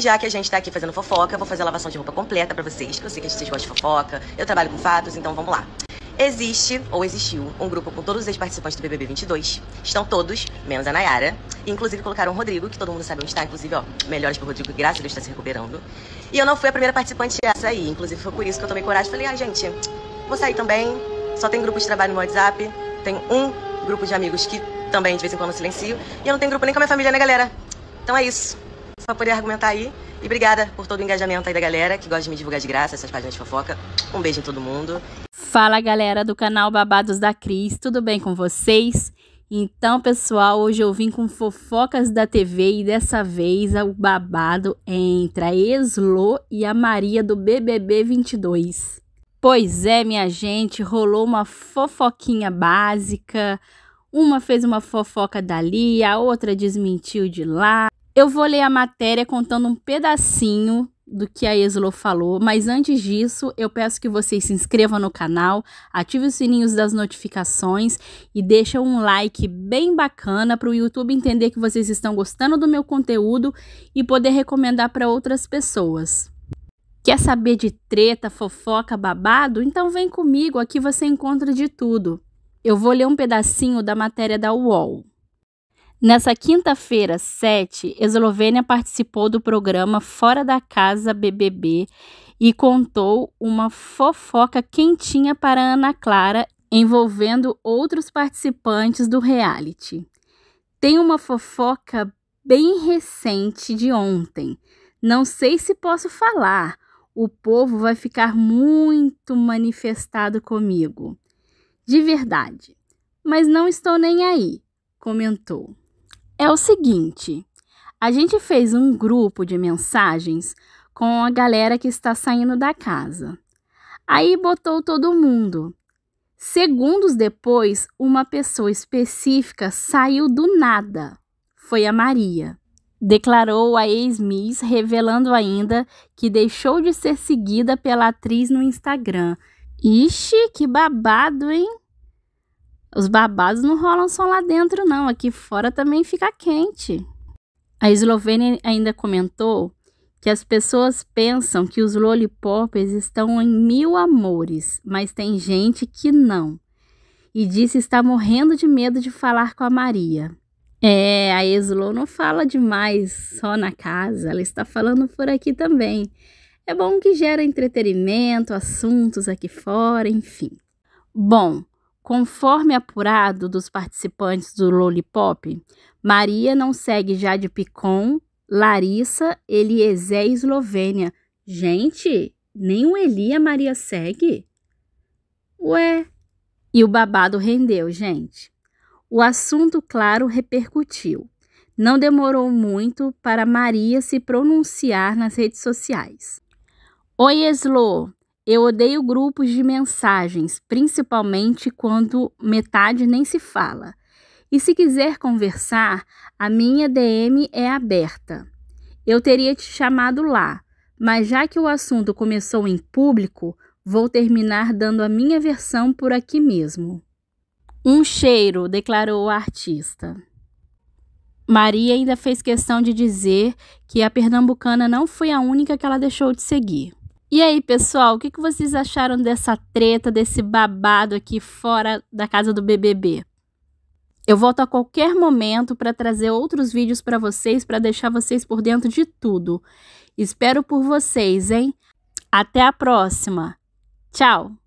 já que a gente tá aqui fazendo fofoca, vou fazer a lavação de roupa completa para vocês, que eu sei que vocês gostam de fofoca, eu trabalho com fatos, então vamos lá. Existe, ou existiu, um grupo com todos os ex-participantes do BBB 22. Estão todos, menos a Nayara. E, inclusive colocaram o Rodrigo, que todo mundo sabe onde está. Inclusive, ó, melhores pro Rodrigo, graças a Deus está se recuperando. E eu não fui a primeira participante a aí. Inclusive foi por isso que eu tomei coragem e falei, ah, gente, vou sair também. Só tem grupo de trabalho no WhatsApp. Tem um grupo de amigos que também de vez em quando silencio. E eu não tenho grupo nem com a minha família, né, galera? Então é isso para poder argumentar aí. E obrigada por todo o engajamento aí da galera que gosta de me divulgar de graça, essas páginas de fofoca. Um beijo em todo mundo. Fala galera do canal Babados da Cris, tudo bem com vocês? Então, pessoal, hoje eu vim com fofocas da TV e dessa vez o babado entre a Eslo e a Maria do BBB 22. Pois é, minha gente, rolou uma fofoquinha básica. Uma fez uma fofoca dali, a outra desmentiu de lá. Eu vou ler a matéria contando um pedacinho do que a Eslo falou, mas antes disso, eu peço que vocês se inscrevam no canal, ativem os sininhos das notificações e deixem um like bem bacana para o YouTube entender que vocês estão gostando do meu conteúdo e poder recomendar para outras pessoas. Quer saber de treta, fofoca, babado? Então vem comigo, aqui você encontra de tudo. Eu vou ler um pedacinho da matéria da UOL. Nessa quinta-feira, 7, Eslovênia participou do programa Fora da Casa BBB e contou uma fofoca quentinha para Ana Clara envolvendo outros participantes do reality. Tem uma fofoca bem recente de ontem. Não sei se posso falar. O povo vai ficar muito manifestado comigo. De verdade. Mas não estou nem aí, comentou é o seguinte: a gente fez um grupo de mensagens com a galera que está saindo da casa. Aí botou todo mundo. Segundos depois, uma pessoa específica saiu do nada. Foi a Maria. Declarou a ex-Miss, revelando ainda que deixou de ser seguida pela atriz no Instagram. Ixi, que babado, hein? Os babados não rolam só lá dentro, não. Aqui fora também fica quente. A Eslovênia ainda comentou que as pessoas pensam que os lollipops estão em mil amores, mas tem gente que não. E disse estar morrendo de medo de falar com a Maria. É, a Eslo não fala demais só na casa, ela está falando por aqui também. É bom que gera entretenimento, assuntos aqui fora, enfim. Bom, Conforme apurado dos participantes do Lollipop, Maria não segue já de Picon, Larissa, Eliezer e Eslovênia. Gente, nem o Eli a Maria segue? Ué. E o babado rendeu, gente. O assunto, claro, repercutiu. Não demorou muito para Maria se pronunciar nas redes sociais. Oi, Eslo, eu odeio grupos de mensagens, principalmente quando metade nem se fala. E se quiser conversar, a minha DM é aberta. Eu teria te chamado lá, mas já que o assunto começou em público, vou terminar dando a minha versão por aqui mesmo. Um cheiro, declarou o artista. Maria ainda fez questão de dizer que a pernambucana não foi a única que ela deixou de seguir. E aí, pessoal, o que, vocês acharam dessa treta, desse babado aqui fora da casa do BBB? Eu volto a qualquer momento para trazer outros vídeos para vocês, para deixar vocês por dentro de tudo. Espero por vocês, hein? Até a próxima. Tchau!